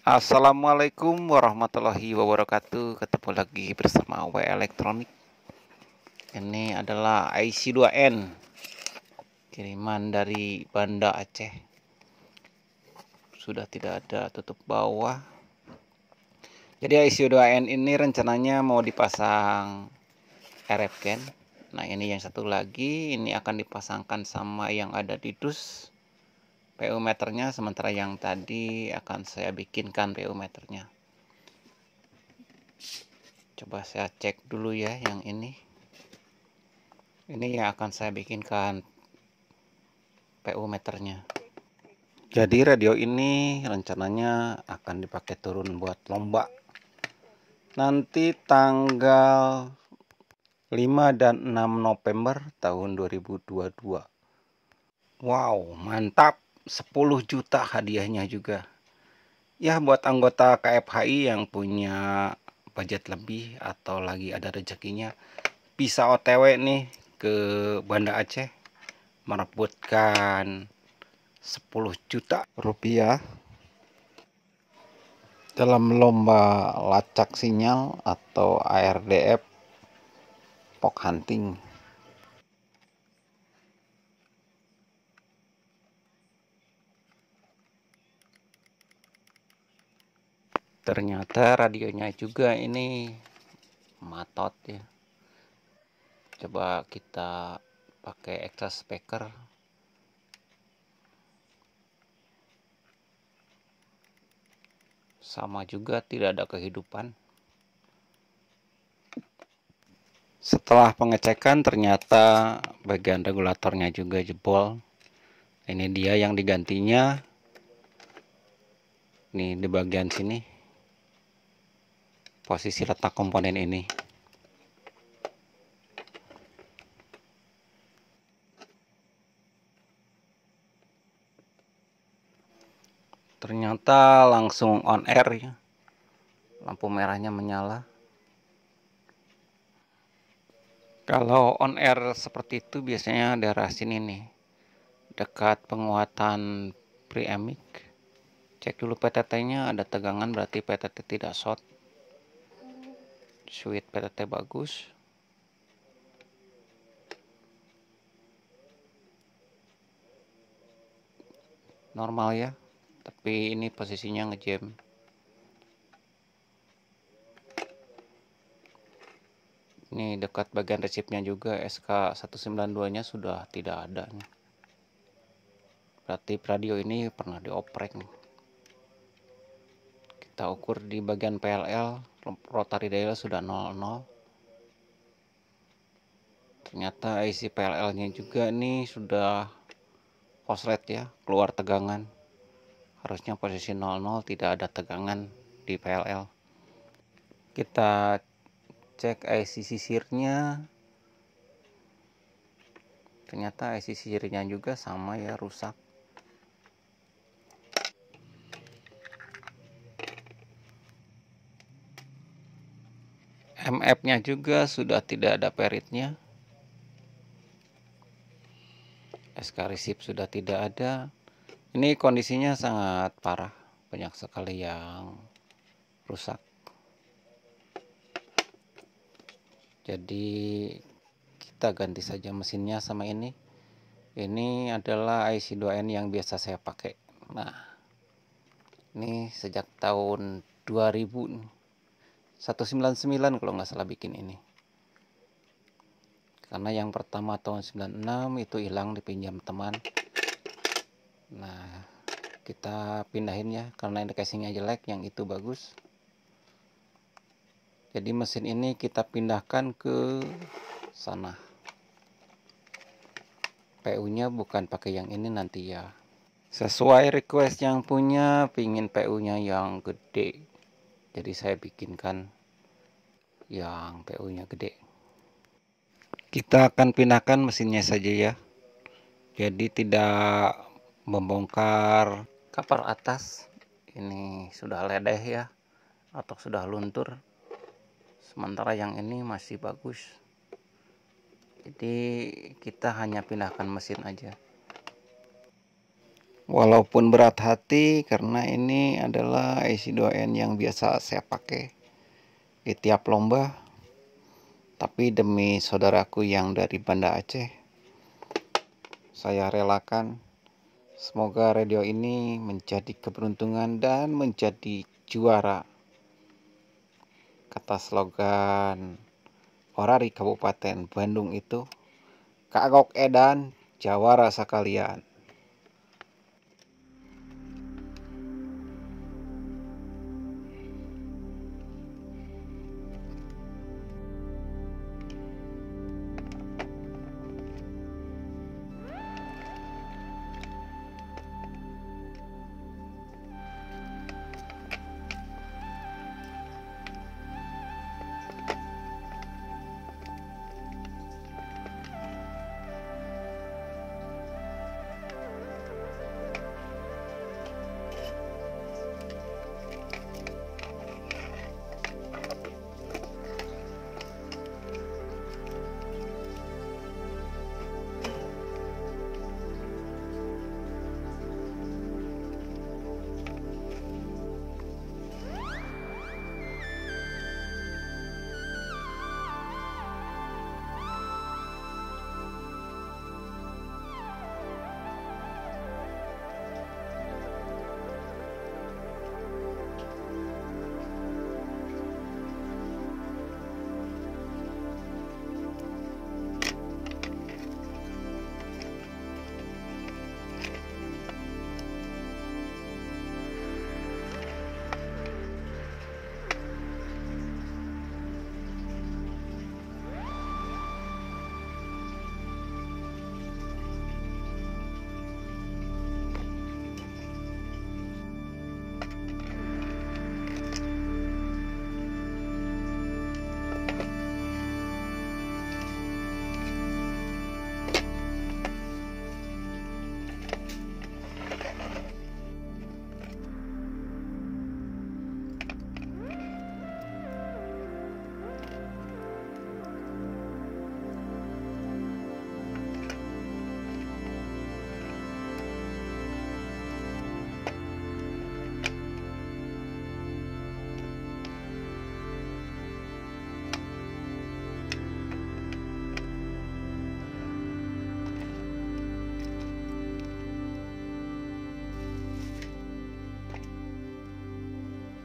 Assalamualaikum warahmatullahi wabarakatuh Ketemu lagi bersama W Elektronik Ini adalah IC2N Kiriman dari Banda Aceh Sudah tidak ada tutup bawah Jadi IC2N ini rencananya mau dipasang RF Nah ini yang satu lagi Ini akan dipasangkan sama yang ada di dus PU meternya sementara yang tadi akan saya bikinkan PU meternya coba saya cek dulu ya yang ini ini yang akan saya bikinkan PU meternya jadi radio ini rencananya akan dipakai turun buat lomba nanti tanggal 5 dan 6 November tahun 2022 Wow mantap 10 juta hadiahnya juga. Ya buat anggota KFHI yang punya budget lebih atau lagi ada rezekinya bisa OTW nih ke Banda Aceh merebutkan 10 juta rupiah dalam lomba lacak sinyal atau ARDF pok hunting ternyata radionya juga ini matot ya coba kita pakai extra speaker sama juga tidak ada kehidupan setelah pengecekan ternyata bagian regulatornya juga jebol ini dia yang digantinya nih di bagian sini posisi letak komponen ini ternyata langsung on air ya lampu merahnya menyala kalau on air seperti itu biasanya daerah sini nih dekat penguatan preamic cek dulu PTT nya ada tegangan berarti PTT tidak short Sweet PTT bagus. Normal ya. Tapi ini posisinya ngejam. Ini dekat bagian resipnya juga SK192-nya sudah tidak ada Berarti radio ini pernah dioprek nih kita ukur di bagian PLL rotary dial sudah 00 ternyata IC PLL nya juga nih sudah koslet ya keluar tegangan harusnya posisi 00 tidak ada tegangan di PLL kita cek IC sisirnya ternyata IC sisirnya juga sama ya rusak MF-nya juga sudah tidak ada peritnya. SK resip sudah tidak ada. Ini kondisinya sangat parah. Banyak sekali yang rusak. Jadi kita ganti saja mesinnya sama ini. Ini adalah IC2N yang biasa saya pakai. Nah, ini sejak tahun 2000 199 kalau nggak salah bikin ini karena yang pertama tahun 96 itu hilang dipinjam teman nah kita pindahin ya karena casingnya jelek yang itu bagus jadi mesin ini kita pindahkan ke sana PU nya bukan pakai yang ini nanti ya sesuai request yang punya pingin PU nya yang gede jadi saya bikinkan yang PU nya gede kita akan pindahkan mesinnya saja ya jadi tidak membongkar kapal atas ini sudah ledeh ya atau sudah luntur sementara yang ini masih bagus jadi kita hanya pindahkan mesin aja walaupun berat hati karena ini adalah IC2N yang biasa saya pakai di tiap lomba tapi demi saudaraku yang dari Banda Aceh saya relakan semoga radio ini menjadi keberuntungan dan menjadi juara kata slogan Orari Kabupaten Bandung itu Kagok Edan Jawara sekalian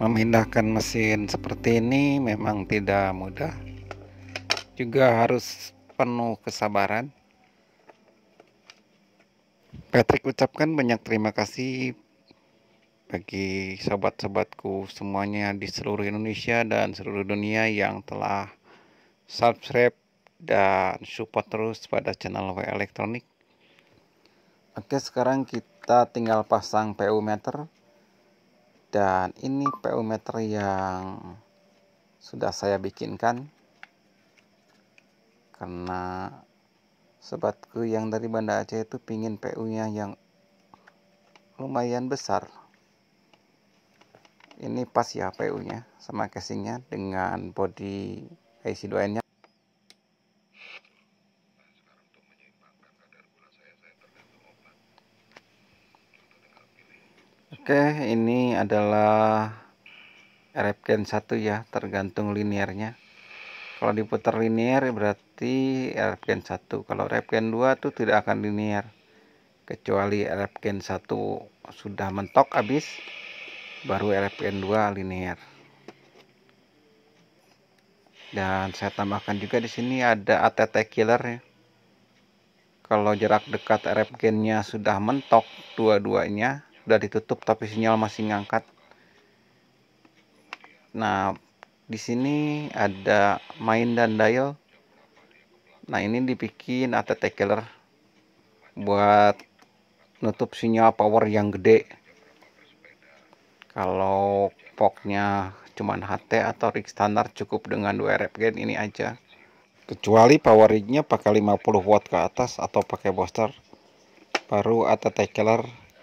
Memindahkan mesin seperti ini memang tidak mudah. Juga harus penuh kesabaran. Patrick ucapkan banyak terima kasih bagi sobat-sobatku semuanya di seluruh Indonesia dan seluruh dunia yang telah subscribe dan support terus pada channel W Elektronik. Oke, sekarang kita tinggal pasang PU meter dan ini PU meter yang sudah saya bikinkan karena sobatku yang dari Banda Aceh itu pingin PU nya yang lumayan besar ini pas ya PU nya sama casingnya dengan body IC2N nya Oke, ini adalah gain 1 ya, tergantung liniernya. Kalau diputar linier, berarti gain 1. Kalau gain 2 tuh tidak akan linier, Kecuali gain 1 sudah mentok habis, baru gain 2 linier. Dan saya tambahkan juga di sini ada ATT killer ya. Kalau jarak dekat rep nya sudah mentok dua-duanya, udah ditutup tapi sinyal masih ngangkat nah di sini ada main dan dial nah ini dibikin ATT killer buat nutup sinyal power yang gede kalau poknya cuman HT atau rig standar cukup dengan 2 gain ini aja kecuali power rignya pakai 50 watt ke atas atau pakai booster baru ATT killer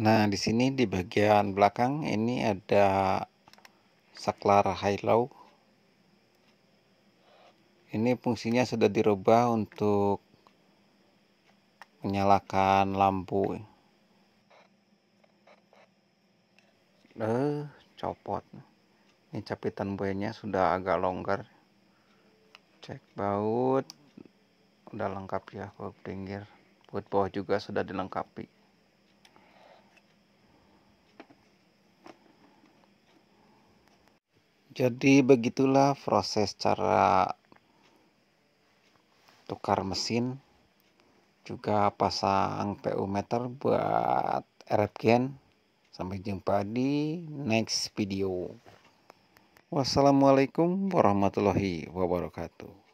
Nah, di sini di bagian belakang ini ada saklar high low. Ini fungsinya sudah dirubah untuk menyalakan lampu. Eh, copot. Ini capitan buayanya sudah agak longgar. Cek baut. Udah lengkap ya baut pinggir. Baut bawah juga sudah dilengkapi. Jadi begitulah proses cara tukar mesin juga pasang PU meter buat gen. Sampai jumpa di next video. Wassalamualaikum warahmatullahi wabarakatuh.